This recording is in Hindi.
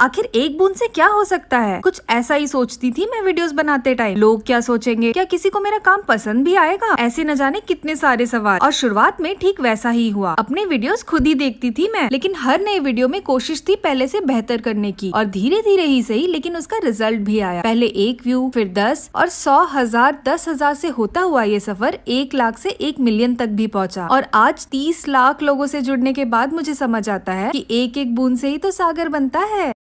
आखिर एक बूंद से क्या हो सकता है कुछ ऐसा ही सोचती थी मैं वीडियोस बनाते टाइम लोग क्या सोचेंगे क्या किसी को मेरा काम पसंद भी आएगा ऐसे न जाने कितने सारे सवाल और शुरुआत में ठीक वैसा ही हुआ अपने वीडियोस खुद ही देखती थी मैं लेकिन हर नए वीडियो में कोशिश थी पहले से बेहतर करने की और धीरे धीरे ही सही लेकिन उसका रिजल्ट भी आया पहले एक व्यू फिर दस और सौ हजार दस हजार से होता हुआ ये सफर एक लाख से एक मिलियन तक भी पहुंचा और आज तीस लाख लोगों से जुड़ने के बाद मुझे समझ आता है कि एक एक बूंद से ही तो सागर बनता है